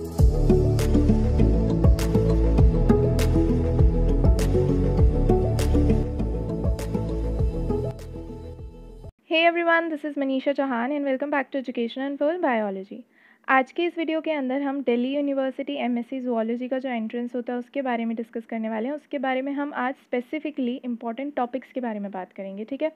hey everyone this is Manisha Chauhan and welcome back to education and for biology आज के इस video के अंदर हम दिल्ली यूनिवर्सिटी एमएससी जूलॉजी का जो एंट्रेंस होता है उसके बारे में डिस्कस करने वाले हैं उसके बारे में हम आज स्पेसिफिकली इंपॉर्टेंट टॉपिक्स के बारे में बात करेंगे ठीक है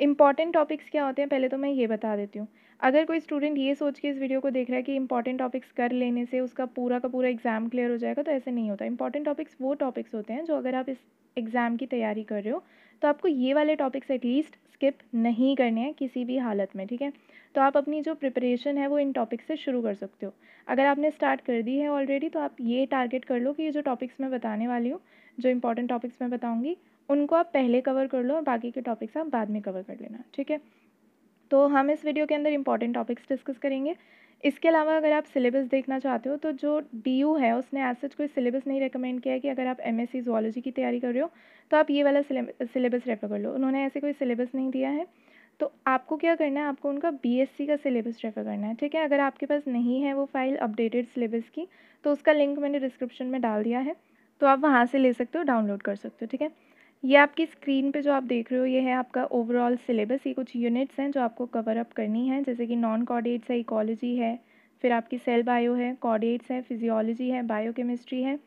इंपॉर्टेंट टॉपिक्स क्या होते हैं पहले तो मैं ये बता देती हूँ अगर कोई स्टूडेंट ये सोच के इस वीडियो को देख रहा है कि इंपॉर्टेंट टॉपिक्स कर लेने से उसका पूरा का पूरा एग्ज़ाम क्लियर हो जाएगा तो ऐसे नहीं होता इंपॉर्टेंट टॉपिक्स वो टॉपिक्स होते हैं जो अगर आप इस एग्ज़ाम की तैयारी कर रहे हो तो आपको ये वाले टॉपिक्स एटलीस्ट स्किप नहीं करने हैं किसी भी हालत में ठीक है तो आप अपनी जो प्रिपरेशन है वो इन टॉपिक्स से शुरू कर सकते हो अगर आपने स्टार्ट कर दी है ऑलरेडी तो आप ये टारगेट कर लो कि ये जो टॉपिक्स मैं बताने वाली हूँ जो इंपॉर्टेंट टॉपिक्स मैं बताऊँगी उनको आप पहले कवर कर लो और बाकी के टॉपिक्स आप बाद में कवर कर लेना ठीक है तो हम इस वीडियो के अंदर इंपॉर्टेंट टॉपिक्स डिस्कस करेंगे इसके अलावा अगर आप सिलेबस देखना चाहते हो तो जो डी यू है उसने एज सच कोई सिलेबस नहीं रिकमेंड किया है कि अगर आप एम एस सी की तैयारी कर रहे हो तो आप ये वाला सिलेबस रेफ़र कर लो उन्होंने ऐसे कोई सिलेबस नहीं दिया है तो आपको क्या करना है आपको उनका बी एस सी का सिलेबस रेफ़र करना है ठीक है अगर आपके पास नहीं है वो फाइल अपडेटेड सिलेबस की तो उसका लिंक मैंने डिस्क्रिप्शन में डाल दिया है तो आप वहाँ से ले सकते हो डाउनलोड कर सकते हो ठीक है ये आपकी स्क्रीन पे जो आप देख रहे हो ये है आपका ओवरऑल सिलेबस ये कुछ यूनिट्स हैं जो आपको कवर अप करनी है जैसे कि नॉन कॉर्डेट्स है इकोलॉजी है फिर आपकी सेल बायो है कॉर्डेट्स है फिजियोलॉजी है बायोकेमिस्ट्री है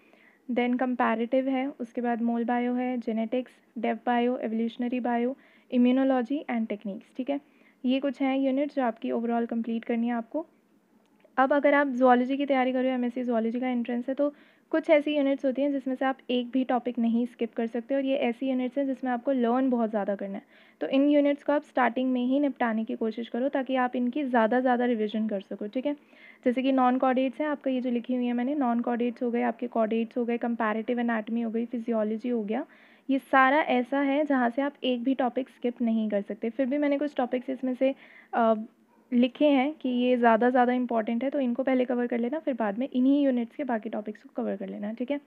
देन कंपैरेटिव है उसके बाद मोल बायो है genetics dev bio evolutionary bio immunology and techniques ठीक है ये कुछ हैं यूनिट्स जो आपकी ओवरऑल कंप्लीट करनी है आपको अब अगर आप जोलॉजी की तैयारी कर रहे हो एम एस का एंट्रेंस है तो कुछ ऐसी यूनिट्स होती हैं जिसमें से आप एक भी टॉपिक नहीं स्किप कर सकते और ये ऐसी यूनिट्स हैं जिसमें आपको लर्न बहुत ज़्यादा करना है तो इन यूनिट्स को आप स्टार्टिंग में ही निपटाने की कोशिश करो ताकि आप इनकी ज़्यादा ज़्यादा रिविजन कर सको ठीक है जैसे कि नॉन कॉडेट्स हैं आपका ये जो लिखी हुई है मैंने नॉन कॉडेट्स हो गए आपके कॉडेट्स हो गए कंपेरेटिव एनाटमी हो गई फिजियोलॉजी हो गया ये सारा ऐसा है जहाँ से आप एक भी टॉपिक स्किप नहीं कर सकते फिर भी मैंने कुछ टॉपिक्स इसमें से लिखे हैं कि ये ज़्यादा ज़्यादा इंपॉर्टेंट है तो इनको पहले कवर कर लेना फिर बाद में इन्हीं यूनिट्स के बाकी टॉपिक्स को कवर कर लेना ठीक है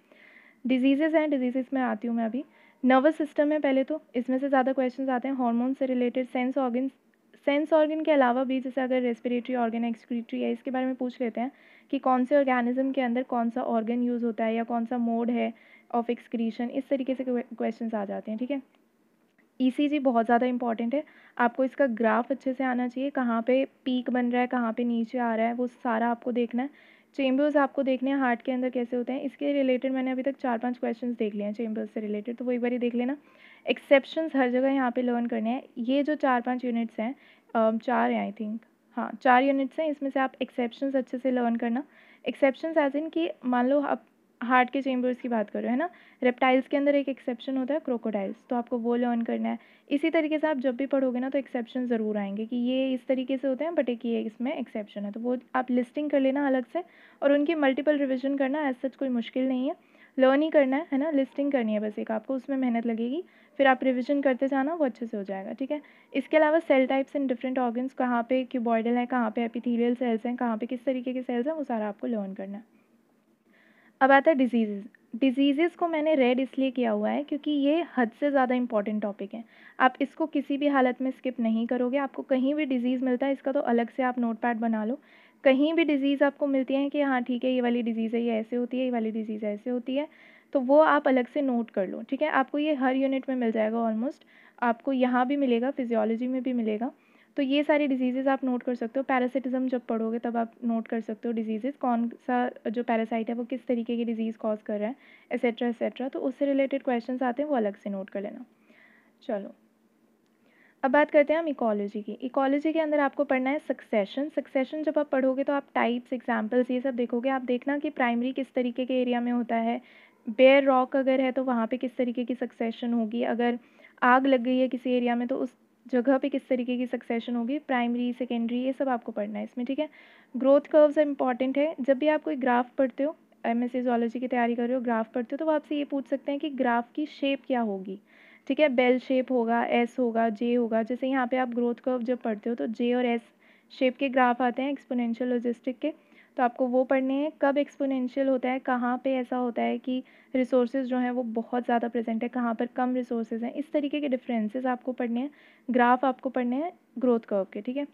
डिजीज़ेज़ हैं डिजीज़ में आती हूँ मैं अभी नर्वस सिस्टम है पहले तो इसमें से ज़्यादा क्वेश्चन आते हैं हॉर्मोन से related sense organ sense organ के अलावा भी जैसे अगर रेस्पिरेटरी ऑर्गन एक्सक्रीटरी है इसके बारे में पूछ लेते हैं कि कौन से ऑर्गेनिज्म के अंदर कौन सा ऑर्गन यूज़ होता है या कौन सा मोड है ऑफ एक्सक्रीशन इस तरीके से क्वेश्चन आ जाते हैं ठीक है ईसीजी e बहुत ज़्यादा इंपॉर्टेंट है आपको इसका ग्राफ अच्छे से आना चाहिए कहाँ पे पीक बन रहा है कहाँ पे नीचे आ रहा है वो सारा आपको देखना है चेम्बर्स आपको देखने हैं हार्ट के अंदर कैसे होते हैं इसके रिलेटेड मैंने अभी तक चार पांच क्वेश्चन देख लिए हैं चेम्बर्स से रिलेटेड तो वो एक बार देख लेना एक्सेप्शन हर जगह यहाँ पर लर्न करने हैं ये जो चार पाँच यूनिट्स हैं चार हैं आई थिंक हाँ चार यूनिट्स हैं इसमें से आप एक्सेप्शन अच्छे से लर्न करना एक्सेप्शन एज इन कि मान लो आप हार्ट के चेम्बर्स की बात कर रहे हो है ना रेप्टाइल्स के अंदर एक एक्सेप्शन होता है क्रोकोडाइल्स तो आपको वो लर्न करना है इसी तरीके से आप जब भी पढ़ोगे ना तो एक्सेप्शन ज़रूर आएंगे कि ये इस तरीके से होते हैं बट एक ये इसमें एक्सेप्शन है तो वो आप लिस्टिंग कर लेना अलग से और उनकी मल्टीपल रिविजन करना एज सच कोई मुश्किल नहीं है लर्न ही करना है है ना लिस्टिंग करनी है बस एक आपको उसमें मेहनत लगेगी फिर आप रिविजन करते जाना वो अच्छे से हो जाएगा ठीक है इसके अलावा cell types in different organs कहाँ पे क्यूबॉइडल है कहाँ पे एपिथीलियल सेल्स हैं कहाँ पे किस तरीके के सेल्स हैं वो सारा आपको लर्न करना है अब आता है डिजीज़ डिजीज़ को मैंने रेड इसलिए किया हुआ है क्योंकि ये हद से ज़्यादा इंपॉर्टेंट टॉपिक है आप इसको किसी भी हालत में स्किप नहीं करोगे आपको कहीं भी डिजीज़ मिलता है इसका तो अलग से आप नोट पैड बना लो कहीं भी डिजीज़ आपको मिलती है कि हाँ ठीक है ये वाली डिजीज़ है ये ऐसे होती है ये वाली डिजीज़ ऐसे होती है तो वो आप अलग से नोट कर लो ठीक है आपको ये हर यूनिट में मिल जाएगा ऑलमोस्ट आपको यहाँ भी मिलेगा फिजियोलॉजी में भी मिलेगा तो ये सारी डिजीज़ेज़ आप नोट कर सकते हो पैरासिटिज़म जब पढ़ोगे तब आप नोट कर सकते हो डिजीज़ेज़ कौन सा जो पैरासाइट है वो किस तरीके की डिजीज़ कॉज कर रहा है एसेट्रा एसेट्रा तो उससे रिलेटेड क्वेश्चन आते हैं वो अलग से नोट कर लेना चलो अब बात करते हैं हम इकोलॉजी की इकोलॉजी के अंदर आपको पढ़ना है सक्सेशन सक्सेशन जब आप पढ़ोगे तो आप टाइप्स एग्जाम्पल्स ये सब देखोगे आप देखना कि प्राइमरी किस तरीके के एरिया में होता है बेयर रॉक अगर है तो वहाँ पे किस तरीके की सक्सेशन होगी अगर आग लग गई है किसी एरिया में तो उस जगह पे किस तरीके की सक्सेशन होगी प्राइमरी सेकेंडरी ये सब आपको पढ़ना है इसमें ठीक है ग्रोथ कर्व्स इंपॉर्टेंट है जब भी आप कोई ग्राफ पढ़ते हो एम एस जोलॉजी की तैयारी कर रहे हो ग्राफ पढ़ते हो तो वो आपसे ये पूछ सकते हैं कि ग्राफ की शेप क्या होगी ठीक है बेल शेप होगा एस होगा जे होगा जैसे यहाँ पे आप ग्रोथ कर्व जब पढ़ते हो तो जे और एस शेप के ग्राफ आते हैं एक्सपोनेंशियल लॉजिस्टिक के तो आपको वो पढ़ने हैं कब एक्सपोनेंशियल होता है कहाँ पे ऐसा होता है कि रिसोर्सेज जो हैं वो बहुत ज़्यादा प्रेजेंट है कहाँ पर कम रिसोर्सेज हैं इस तरीके के डिफरेंसेस आपको पढ़ने हैं ग्राफ आपको पढ़ने हैं ग्रोथ कर्व के ठीक है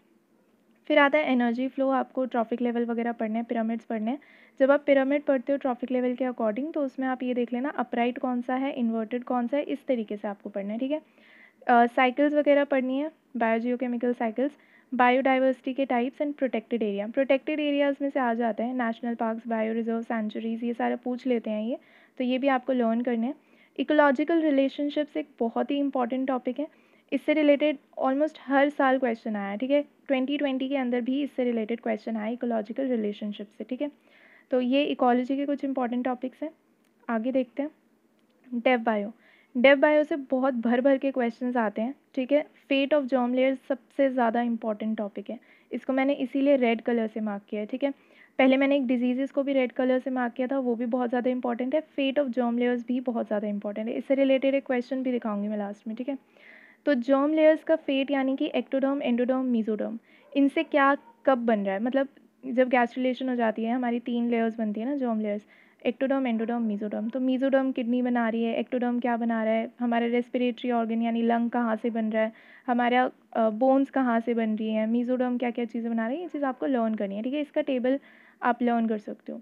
फिर आता है एनर्जी फ्लो आपको ट्रॉफिक लेवल वगैरह पढ़ने हैं पिरामिड्स पढ़ने हैं जब आप पिरामिड पढ़ते हो ट्रॉफिक लेवल के अकॉर्डिंग तो उसमें आप ये देख लेना अपराइट कौन सा है इन्वर्टेड कौन सा है इस तरीके से आपको पढ़ना है ठीक है साइकिल्स वगैरह पढ़नी है बायोजियोकेमिकल साइकिल्स बायोडाइवर्सिटी के types and protected area protected areas में से आ जाते हैं national parks bio reserve sanctuaries ये सारा पूछ लेते हैं ये तो ये भी आपको लर्न करने हैं इकोलॉजिकल रिलेशनशिप्स एक बहुत ही इंपॉर्टेंट टॉपिक है इससे रिलेटेड ऑलमोस्ट हर साल क्वेश्चन आया ठीक है ट्वेंटी ट्वेंटी के अंदर भी इससे रिलेटेड क्वेश्चन आया इकोलॉजिकल रिलेशनशिप से ठीक है तो ये इकोलॉजी के कुछ इंपॉर्टेंट टॉपिक्स हैं आगे देखते हैं डेव बायो डेव बायो से बहुत भर भर के क्वेश्चंस आते हैं ठीक है फेट ऑफ जॉम लेयर सबसे ज़्यादा इंपॉर्टेंट टॉपिक है इसको मैंने इसीलिए रेड कलर से मार्क किया है ठीक है पहले मैंने एक डिजीज़ को भी रेड कलर से मार्क किया था वो भी बहुत ज़्यादा इंपॉर्टेंट है फेट ऑफ जॉम लेयर्स भी बहुत ज़्यादा इंपॉर्टेंट है इससे रिलेटेड एक क्वेश्चन भी दिखाऊंगी मैं लास्ट में ठीक है तो जॉम लेयर्स का फेट यानी कि एक्टोडर्म एंडोडर्म मीजोडर्म इनसे क्या कब बन रहा है मतलब जब गैस्ट्रुलेशन हो जाती है हमारी तीन लेयर्स बनती है ना germ layers ectoderm endoderm mesoderm तो मीजोडर्म किडनी बना रही है एक्टोडर्म क्या बना रहा है हमारे रेस्पिरेटरी ऑर्गन यानी लंग कहाँ से बन रहा है हमारा बोन्स कहाँ से बन रही है मीजोडर्म क्या क्या चीज़ें बना रही है ये चीज़ आपको लर्न करनी है ठीक है इसका टेबल आप लर्न कर सकते हो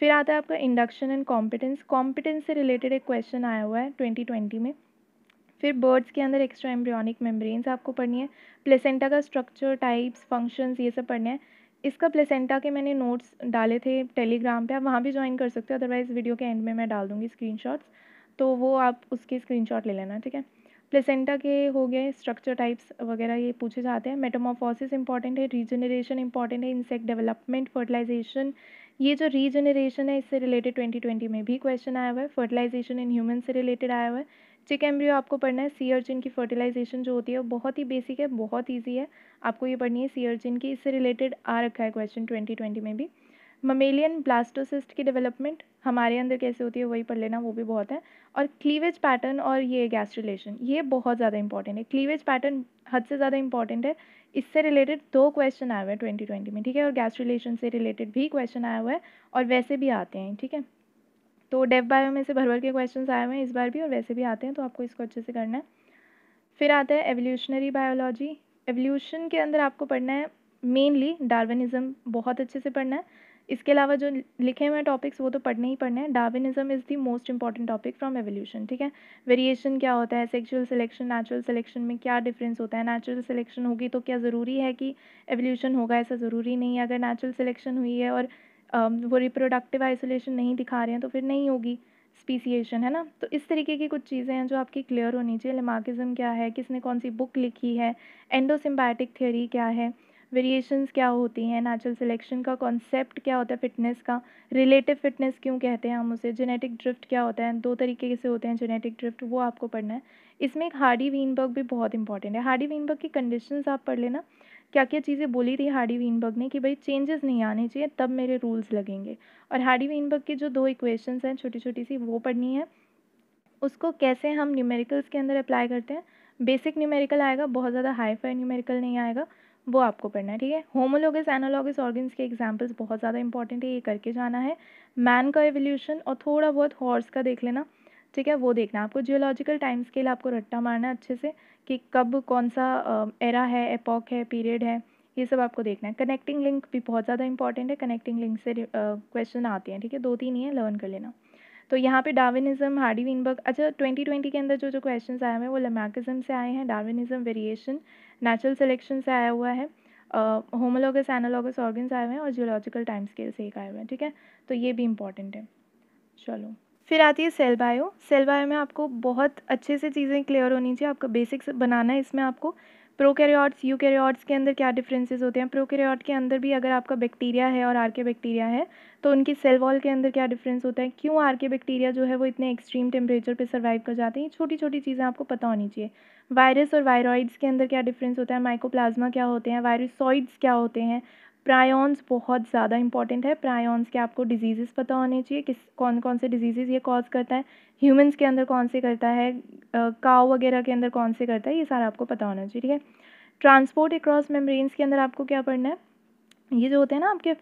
फिर आता है आपका इंडक्शन एंड कॉम्पिटेंस कॉम्पिटेंस से रिलेटेड एक क्वेश्चन आया हुआ है ट्वेंटी ट्वेंटी में फिर बर्ड्स के अंदर एक्स्ट्रा एम्ब्रियोनिक मेम्ब्रेन्स आपको पढ़नी है प्लेसेंटा का स्ट्रक्चर टाइप्स फंक्शंस ये सब पढ़ने हैं इसका प्लेसेंटा के मैंने नोट्स डाले थे टेलीग्राम पे आप वहाँ भी ज्वाइन कर सकते हो अदरवाइज़ वीडियो के एंड में मैं डाल दूँगी स्क्रीन तो वो आप उसके स्क्रीन ले लेना ठीक है प्लेसेंटा के हो गए स्ट्रक्चर टाइप्स वगैरह ये पूछे जाते हैं मेटामोफोसिस इंपॉर्टेंट है रीजनरेशन इंपॉर्टेंट है इंसेक्ट डेवलपमेंट फर्टिलाइजेशन ये जो रीजनरेशन है इससे रिलेटेड ट्वेंटी ट्वेंटी में भी क्वेश्चन आया हुआ है फर्टिलाइजेशन इन ह्यूमन से रिलेटेड आया हुआ है चिक एम्ब्रियो आपको पढ़ना है सी अर्जिन की फर्टिलाइजेशन जो होती है वो बहुत ही बेसिक है बहुत ईजी है आपको ये पढ़नी है सी अर्जिन की इससे रिलेटेड आ रखा है क्वेश्चन ट्वेंटी ट्वेंटी में भी ममेलियन ब्लास्टोसिस्ट की डेवलपमेंट हमारे अंदर कैसे होती है वही पढ़ लेना वो भी बहुत है और क्लीवेज पैटर्न और ये गैस्ट्रिलेशन ये बहुत ज़्यादा इंपॉर्टेंट है क्लीवेज पैटर्न हद से ज़्यादा इंपॉर्टेंट है इससे रिलेटेड दो क्वेश्चन आए हुए हैं ट्वेंटी ट्वेंटी में ठीक है और गैस्ट्रिलेशन से रिलेटेड भी क्वेश्चन आया हुआ है और वैसे भी आते हैं ठीक है तो डेव बायो में से भर भर के क्वेश्चन आए हुए हैं इस बार भी और वैसे भी आते हैं तो आपको इसको अच्छे से करना है फिर आता है एवोल्यूशनरी बायोलॉजी एवोल्यूशन के अंदर आपको पढ़ना है मेनली डार्विनिज्म बहुत अच्छे से पढ़ना है इसके अलावा जो लिखे हुए टॉपिक्स वो तो पढ़ने ही पढ़ने हैं Darwinism is the most important topic from evolution ठीक है वेरिएशन क्या होता है सेक्सुअल सिलेक्शन नेचुरल सिलेक्शन में क्या डिफरेंस होता है नेचुरल सिलेक्शन होगी तो क्या ज़रूरी है कि एवोल्यूशन होगा ऐसा ज़रूरी नहीं है अगर नेचुरल सिलेक्शन हुई है और वो रिप्रोडक्टिव आइसोलेशन नहीं दिखा रहे हैं तो फिर नहीं होगी स्पीसीएशन है ना तो इस तरीके की कुछ चीज़ें हैं जो आपकी क्लियर होनी चाहिए लिमाकिजम क्या है किसने कौन सी बुक लिखी है एंडोसिम्बैटिक थ्योरी क्या है वेरिएशंस क्या होती हैं नेचुरल सिलेक्शन का कॉन्सेप्ट क्या होता है फिटनेस का रिलेटिव फिटनेस क्यों कहते हैं हम उसे जेनेटिक ड्रिफ्ट क्या होता है दो तरीके से होते हैं जेनेटिक ड्रिफ्ट वो आपको पढ़ना है इसमें एक हार्डी वीनबर्ग भी बहुत इंपॉर्टेंट है हार्डी वीनबर्ग की कंडीशंस आप पढ़ लेना क्या क्या चीज़ें बोली थी हार्डी वीनबर्ग ने कि भाई चेंजेस नहीं आने चाहिए तब मेरे रूल्स लगेंगे और हार्डी वीनबर्ग के जो दो इक्वेशंस हैं छोटी छोटी सी वो पढ़नी है उसको कैसे हम न्यूमेरिकल्स के अंदर अप्लाई करते हैं बेसिक न्यूमेरिकल आएगा बहुत ज़्यादा हाई फाई न्यूमेरिकल नहीं आएगा वो आपको पढ़ना है ठीक है होमोलोगस एनोलॉगस ऑर्गन्स के एग्जाम्पल्स बहुत ज़्यादा इंपॉर्टेंट है ये करके जाना है मैन का एवोल्यूशन और थोड़ा बहुत हॉर्स का देख लेना ठीक है वो देखना है आपको जियोलॉजिकल टाइम स्केल आपको रट्टा मारना है अच्छे से कि कब कौन सा एरा है एपॉक है पीरियड है ये सब आपको देखना है कनेक्टिंग लिंक भी बहुत ज़्यादा इंपॉर्टेंट है कनेक्टिंग लिंक से क्वेश्चन आते हैं ठीक है दो तीन ही है लर्न कर लेना तो यहाँ पे डार्विनिज्म हार्डी विनबर्ग अच्छा ट्वेंटी ट्वेंटी के अंदर जो जो क्वेश्चन आए हैं वो लेमैकिज्म से आए हैं डार्विनिज्म वेरिएशन नेचुरल सिलेक्शन से आया हुआ है होमोलोगस एनालॉगस ऑर्गन्स आए हुए हैं और जियोलॉजिकल टाइम स्केल से एक आए हुए हैं ठीक है तो ये भी इंपॉर्टेंट है चलो फिर आती है सेल बायो सेल बायो में आपको बहुत अच्छे से चीज़ें क्लियर होनी चाहिए आपका बेसिक्स बनाना है इसमें आपको प्रोकैरियोट्स यूकैरियोट्स के अंदर क्या डिफरेंसेस होते हैं प्रोकैरियोट के अंदर भी अगर आपका बैक्टीरिया है और आर के बैक्टीरिया है तो उनकी सेल वॉल के अंदर क्या डिफरेंस होता है क्यों आर के बैक्टीरिया जो है वो इतने एक्सट्रीम टेम्परेचर पे सर्वाइव कर जाते हैं छोटी छोटी चीज़ें आपको पता होनी चाहिए वायरस और वायरॉइड्स के अंदर क्या डिफरेंस होता है माइकोप्लाज्मा क्या होते हैं वायरसॉइड्स क्या होते हैं प्रायन्स बहुत ज़्यादा इंपॉर्टेंट है प्रायन्स के आपको डिजीज़ पता होने चाहिए किस कौन कौन से डिजीज़ ये कॉज करता है ह्यूमन्स के अंदर कौन से करता है काव वगैरह के अंदर कौन से करता है ये सारा आपको पता होना चाहिए ठीक है ट्रांसपोर्ट अक्रॉस मेम्ब्रेन्स के अंदर आपको क्या पढ़ना है ये जो होते हैं ना आपके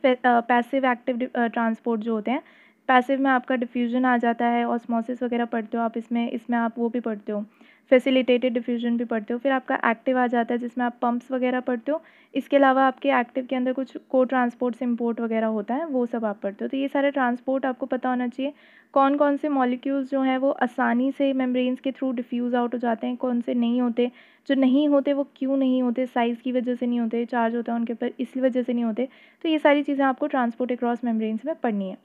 पैसिव एक्टिव ट्रांसपोर्ट जो होते हैं पैसिव में आपका डिफ्यूजन आ जाता है ऑस्मोसिस वगैरह पढ़ते हो आप इसमें इसमें आप वो भी पढ़ते हो फैसिलिटेटेड डिफ्यूजन भी पढ़ते हो फिर आपका एक्टिव आ जाता है जिसमें आप पम्प्स वगैरह पढ़ते हो इसके अलावा आपके एक्टिव के अंदर कुछ को ट्रांसपोर्ट से इम्पोर्ट वगैरह होता है वो सब आप पढ़ते हो तो ये सारे ट्रांसपोर्ट आपको पता होना चाहिए कौन कौन से मॉलिक्यूल्स जो हैं वो आसानी से मेम्ब्रेन्स के थ्रू डिफ्यूज़ आउट हो जाते हैं कौन से नहीं होते जो नहीं होते वो क्यों नहीं होते साइज़ की वजह से नहीं होते चार्ज होता है उनके ऊपर इसी वजह से नहीं होते तो ये सारी चीज़ें आपको ट्रांसपोर्ट अक्रॉस मेम्ब्रेन्स में पढ़नी है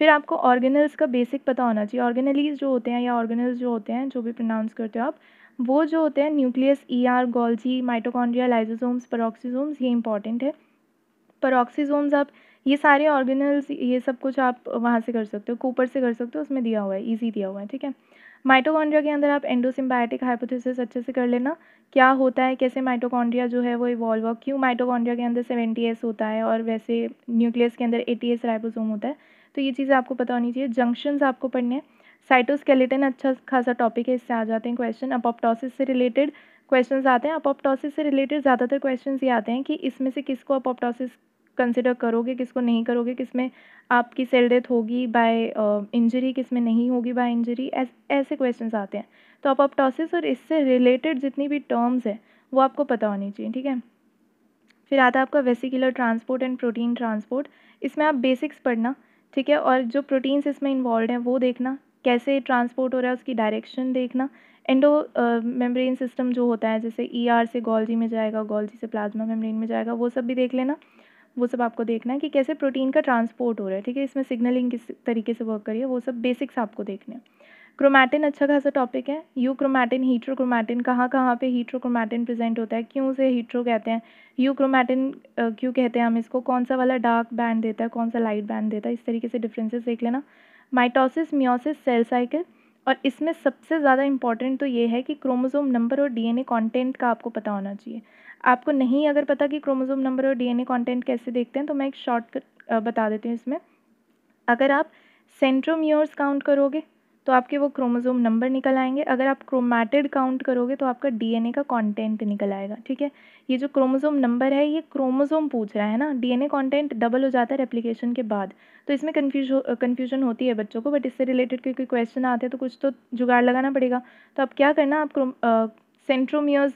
फिर आपको ऑर्गेनल्स का बेसिक पता होना चाहिए ऑर्गेनलीज जो होते हैं या ऑर्गेनल्स जो होते हैं जो भी प्रोनाउंस करते हो आप वो जो होते हैं nucleus E R Golgi mitochondria lysosomes peroxisomes ये इंपॉर्टेंट है परोक्सीजोम्स आप ये सारे ऑर्गेनल्स ये सब कुछ आप वहाँ से कर सकते हो कूपर से कर सकते हो उसमें दिया हुआ है ईजी दिया हुआ है ठीक है माइटोकॉन्ड्रिया के अंदर आप एंडोसिम्बायोटिक हाइपोथेसिस अच्छे से कर लेना क्या होता है कैसे माइटोकॉन्ड्रिया जो है वो इवॉल्व हो क्यों माइटोकॉन्ड्रिया के अंदर सेवेंटी एस होता है और वैसे न्यूक्लियस के अंदर एटी एस राइबोसोम होता है तो ये चीज़ें आपको पता होनी चाहिए जंक्शंस आपको पढ़ने हैं साइटोस्केलेटन अच्छा खासा टॉपिक है इससे आ जाते हैं क्वेश्चन अपोप्टोसिस से रिलेटेड क्वेश्चंस आते हैं अपोप्टोसिस से रिलेटेड ज़्यादातर क्वेश्चन ये आते हैं कि इसमें से किसको अपोप्टोसिस कंसिडर करोगे किसको नहीं करोगे किसमें आपकी सेल डेथ होगी बाय इंजरी किसमें नहीं होगी बाय इंजरी ऐस, ऐसे क्वेश्चन आते हैं तो अपॉप्टोसिस और इससे रिलेटेड जितनी भी टर्म्स हैं वो आपको पता होनी चाहिए ठीक है फिर आता है आपका vesicular transport and protein transport इसमें आप बेसिक्स पढ़ना ठीक है और जो प्रोटीन्स इसमें इन्वॉल्व हैं वो देखना कैसे ट्रांसपोर्ट हो रहा है उसकी डायरेक्शन देखना एंडो मेम्ब्रेन सिस्टम जो होता है जैसे ई e ER से गोल्जी में जाएगा गोल्जी से प्लाज्मा मेम्ब्रेन में जाएगा वो सब भी देख लेना वो सब आपको देखना है कि कैसे प्रोटीन का ट्रांसपोर्ट हो रहा है ठीक है इसमें सिग्नलिंग किस तरीके से वर्क करिए वो सब बेसिक्स आपको देखने हैं क्रोमैटिन अच्छा खासा टॉपिक है यू क्रोमैटिन हीट्रो क्रोमैटिन कहाँ कहाँ पे हीट्रो क्रोमैटिन प्रेजेंट होता है क्यों उसे हीट्रो कहते हैं यू क्रोमैटिन क्यों कहते हैं हम इसको कौन सा वाला डार्क बैंड देता है कौन सा लाइट बैंड देता है इस तरीके से डिफ्रेंसेस देख लेना माइटोसिस मियोसिस सेल साइकिल और इसमें सबसे ज़्यादा इंपॉर्टेंट तो ये है कि क्रोमोज़ोम नंबर और डीएनए कंटेंट का आपको पता होना चाहिए आपको नहीं अगर पता कि क्रोमोज़ोम नंबर और डीएनए कंटेंट कैसे देखते हैं तो मैं एक शॉर्टकट बता देती हूँ इसमें अगर आप सेंट्रोमियोर्स काउंट करोगे तो आपके वो क्रोमोज़ोम नंबर निकल आएंगे अगर आप क्रोमैटिड काउंट करोगे तो आपका डीएनए का कंटेंट निकल आएगा ठीक है ये जो क्रोमोज़ोम नंबर है ये क्रोमोज़ोम पूछ रहा है ना डीएनए कंटेंट डबल हो जाता है रेप्लिकेशन के बाद तो इसमें कन्फ्यूज कन्फ्यूजन होती है बच्चों को बट इससे रिलेटेड क्योंकि क्वेश्चन आते हैं तो कुछ तो जुगाड़ लगाना पड़ेगा तो आप क्या करना आप सेंट्रोमियर्स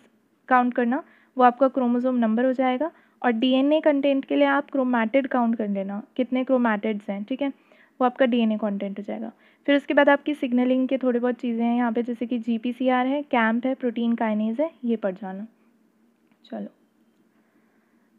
काउंट करना वो आपका क्रोमोज़ोम नंबर हो जाएगा और डीएनए कंटेंट के लिए आप क्रोमैटिड काउंट कर लेना कितने क्रोमैटिड्स हैं ठीक है वो आपका डीएनए कंटेंट हो जाएगा फिर उसके बाद आपकी सिग्नलिंग के थोड़े बहुत चीज़ें हैं यहाँ पे जैसे कि जीपीसीआर है कैम्प है प्रोटीन काइनेज है ये पढ़ जाना चलो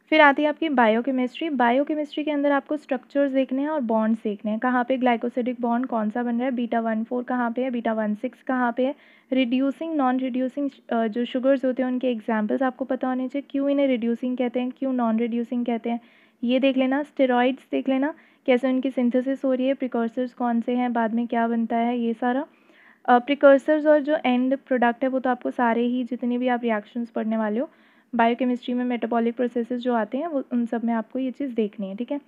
फिर आती है आपकी बायोकेमिस्ट्री बायोकेमिस्ट्री के अंदर आपको स्ट्रक्चर्स देखने हैं और बॉन्ड्स देखने हैं कहाँ पे ग्लाइकोसिडिक बॉन्ड कौन सा बन रहा है बीटा वन फोर कहाँ पे है बीटा वन सिक्स कहाँ पे है रिड्यूसिंग नॉन रिड्यूसिंग जो शुगर्स होते हैं उनके एग्जाम्पल्स आपको पता होने चाहिए क्यों इन्हें रिड्यूसिंग कहते हैं क्यों नॉन रिड्यूसिंग कहते हैं ये देख लेना स्टेरॉइड्स देख लेना कैसे उनकी सिंथेसिस हो रही है प्रिकॉर्सर्स कौन से हैं बाद में क्या बनता है ये सारा प्रिकर्सर्स uh, और जो एंड प्रोडक्ट है वो तो आपको सारे ही जितने भी आप रिएक्शंस पढ़ने वाले हो बायोकेमिस्ट्री में मेटाबॉलिक प्रोसेसेस जो आते हैं वो उन सब में आपको ये चीज़ देखनी है ठीक है